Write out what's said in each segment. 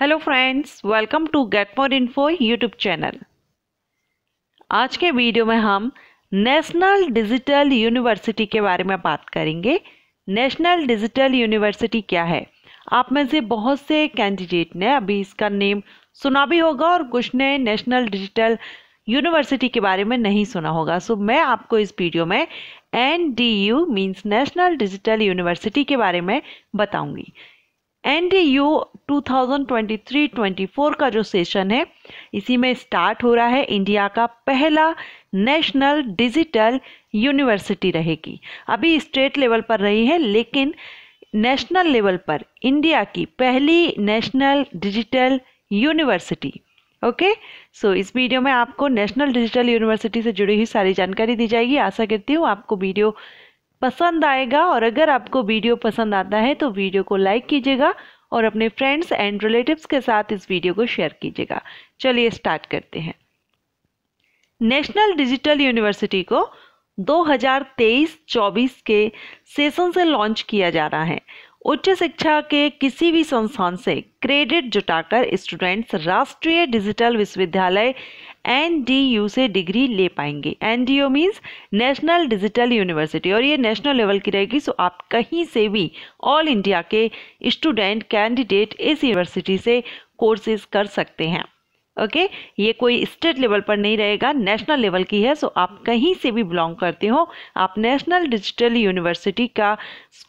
Hello friends welcome to get more info YouTube channel आज के video में हम नेशनल डिजिटल यूनिवर्सिटी के बारे में बात करेंगे नेशनल डिजिटल यूनिवर्सिटी क्या है आप में से बहुत से कैंडिडेट ने अभी इसका नेम सुना भी होगा और कुछ ने नेशनल डिजिटल यूनिवर्सिटी के बारे में नहीं सुना होगा सो मैं आपको इस वीडियो में N D U means national digital university के बारे में बताऊंगी थ्री 2023-24 का जो सेशन है इसी में स्टार्ट हो रहा है इंडिया का पहला नेशनल डिजिटल यूनिवर्सिटी रहेगी अभी स्टेट लेवल पर रही है लेकिन नेशनल लेवल पर इंडिया की पहली national digital university okay so इस वीडियो में आपको नेशनल डिजिटल यूनिवर्सिटी से जुड़ी हुई सारी जानकारी दी जाएगी आशा करती हूँ आपको वीडियो पसंद आएगा और अगर आपको वीडियो पसंद आता है तो वीडियो को लाइक कीजिएगा और अपने फ्रेंड्स एंड रिलेटिव्स के साथ इस वीडियो को शेयर कीजिएगा चलिए स्टार्ट करते हैं नेशनल डिजिटल यूनिवर्सिटी को 2023-24 के सेशन से लॉन्च किया जा रहा है उच्च शिक्षा के किसी भी संस्थान से क्रेडिट जुटाकर स्टूडेंट्स राष्ट्रीय डिजिटल विश्वविद्यालय एन डी यू से डिग्री ले पाएंगे N D U means national digital university और ये नेशनल लेवल की रहेगी सो आप कहीं से भी ऑल इंडिया के स्टूडेंट कैंडिडेट इस यूनिवर्सिटी से कोर्सेज कर सकते हैं ओके okay? ये कोई स्टेट लेवल पर नहीं रहेगा नेशनल लेवल की है सो आप कहीं से भी बिलोंग करते हो आप नेशनल डिजिटल यूनिवर्सिटी का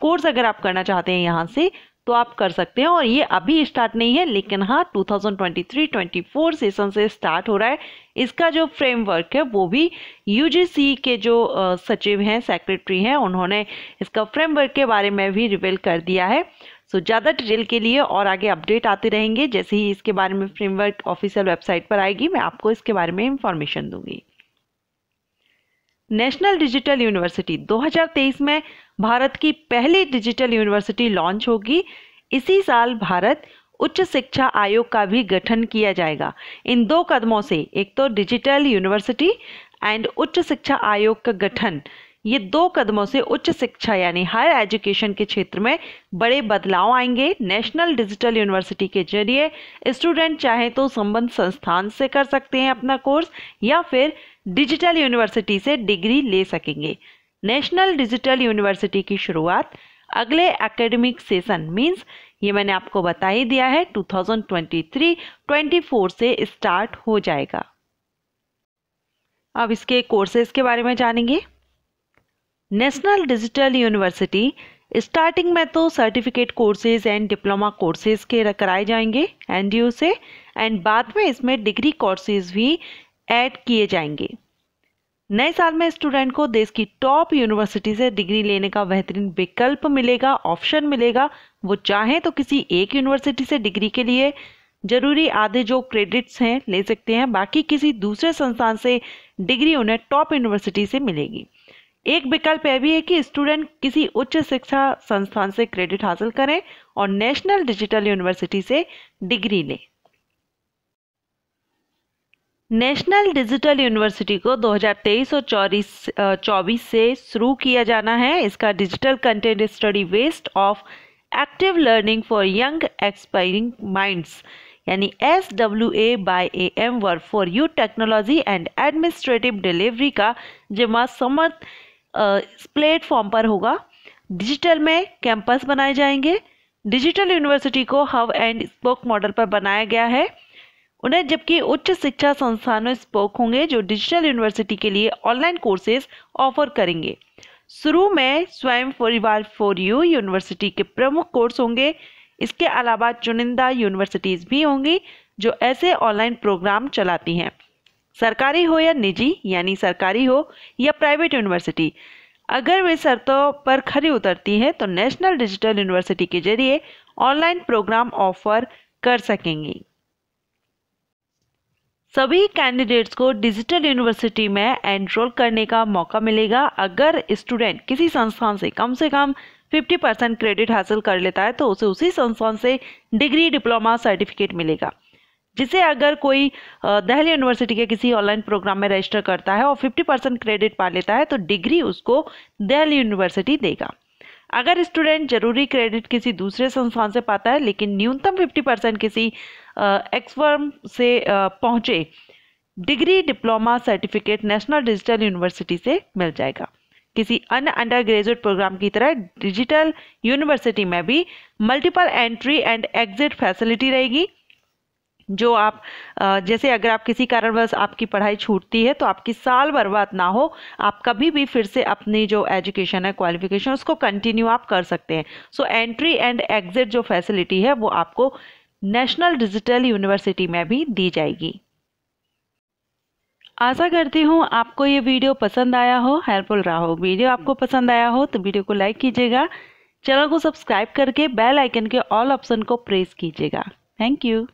कोर्स अगर आप करना चाहते हैं यहाँ से तो आप कर सकते हैं और ये अभी स्टार्ट नहीं है लेकिन हाँ 2023-24 सेशन से स्टार्ट हो रहा है इसका जो फ्रेमवर्क है वो भी यूजीसी के जो सचिव हैं सेक्रेटरी हैं उन्होंने इसका फ्रेमवर्क के बारे में भी रिवील कर दिया है सो ज़्यादा डिटेल के लिए और आगे अपडेट आते रहेंगे जैसे ही इसके बारे में फ्रेमवर्क ऑफिशियल वेबसाइट पर आएगी मैं आपको इसके बारे में इंफॉर्मेशन दूंगी नेशनल डिजिटल यूनिवर्सिटी 2023 में भारत की पहली डिजिटल यूनिवर्सिटी लॉन्च होगी इसी साल भारत उच्च शिक्षा आयोग का भी गठन किया जाएगा इन दो कदमों से एक तो डिजिटल यूनिवर्सिटी एंड उच्च शिक्षा आयोग का गठन ये दो कदमों से उच्च शिक्षा यानी हायर एजुकेशन के क्षेत्र में बड़े बदलाव आएंगे नेशनल डिजिटल यूनिवर्सिटी के जरिए स्टूडेंट चाहे तो संबंध संस्थान से कर सकते हैं अपना कोर्स या फिर डिजिटल यूनिवर्सिटी से डिग्री ले सकेंगे नेशनल डिजिटल यूनिवर्सिटी की शुरुआत अगले एकेडमिक सेशन मीन्स ये मैंने आपको बता ही दिया है 2023-24 से स्टार्ट हो जाएगा अब इसके कोर्सेज के बारे में जानेंगे नेशनल डिजिटल यूनिवर्सिटी स्टार्टिंग में तो certificate courses and diploma courses के कराए जाएंगे एनडीयू से एंड बाद में इसमें डिग्री कोर्सेज भी ऐड किए जाएंगे नए साल में स्टूडेंट को देश की टॉप यूनिवर्सिटी से डिग्री लेने का बेहतरीन विकल्प मिलेगा ऑप्शन मिलेगा वो चाहें तो किसी एक यूनिवर्सिटी से डिग्री के लिए जरूरी आधे जो क्रेडिट्स हैं ले सकते हैं बाकी किसी दूसरे संस्थान से डिग्री उन्हें टॉप यूनिवर्सिटी से मिलेगी एक विकल्प यह भी है कि स्टूडेंट किसी उच्च शिक्षा संस्थान से क्रेडिट हासिल करें और नेशनल डिजिटल यूनिवर्सिटी से डिग्री लें नेशनल डिजिटल यूनिवर्सिटी को 2023 और चौबीस से शुरू किया जाना है इसका डिजिटल कंटेंट स्टडी वेस्ट of active learning for young aspiring minds यानी S W A Y A M work for you technology and administrative delivery का जिम्मा समर्थ प्लेटफॉर्म पर होगा डिजिटल में कैंपस बनाए जाएंगे डिजिटल यूनिवर्सिटी को हब एंड स्पोक मॉडल पर बनाया गया है उन्हें जबकि उच्च शिक्षा संस्थानों स्पोक होंगे जो डिजिटल यूनिवर्सिटी के लिए ऑनलाइन कोर्सेज ऑफर करेंगे शुरू में स्वयं परिवार फॉर यू यूनिवर्सिटी के प्रमुख कोर्स होंगे इसके अलावा चुनिंदा यूनिवर्सिटीज़ भी होंगी जो ऐसे ऑनलाइन प्रोग्राम चलाती हैं सरकारी हो या निजी यानी सरकारी हो या प्राइवेट यूनिवर्सिटी अगर वे शर्तों पर खरी उतरती हैं तो नेशनल डिजिटल यूनिवर्सिटी के जरिए ऑनलाइन प्रोग्राम ऑफर कर सकेंगी सभी कैंडिडेट्स को डिजिटल यूनिवर्सिटी में एनरोल करने का मौका मिलेगा अगर स्टूडेंट किसी संस्थान से कम से कम 50 परसेंट क्रेडिट हासिल कर लेता है तो उसे उसी संस्थान से डिग्री डिप्लोमा सर्टिफिकेट मिलेगा जिसे अगर कोई दहली यूनिवर्सिटी के किसी ऑनलाइन प्रोग्राम में रजिस्टर करता है और 50 परसेंट क्रेडिट पा लेता है तो डिग्री उसको दहली यूनिवर्सिटी देगा अगर स्टूडेंट जरूरी क्रेडिट किसी दूसरे संस्थान से पाता है लेकिन न्यूनतम 50 परसेंट किसी एक्सफर्म से पहुँचे degree diploma certificate national digital university से मिल जाएगा किसी अन्य अंडर ग्रेजुएट प्रोग्राम की तरह डिजिटल यूनिवर्सिटी में भी multiple entry and exit facility रहेगी जो आप जैसे अगर आप किसी कारणवश आपकी पढ़ाई छूटती है तो आपकी साल बर्बाद ना हो आप कभी भी फिर से अपनी जो एजुकेशन है क्वालिफिकेशन उसको कंटिन्यू आप कर सकते हैं सो एंट्री एंड एग्जिट जो फैसिलिटी है वो आपको नेशनल डिजिटल यूनिवर्सिटी में भी दी जाएगी आशा करती हूँ आपको ये वीडियो पसंद आया हो हेल्पफुल रहा हो वीडियो आपको पसंद आया हो तो वीडियो को लाइक कीजिएगा चैनल को सब्सक्राइब करके बेल आइकन के ऑल ऑप्शन को प्रेस कीजिएगा थैंक यू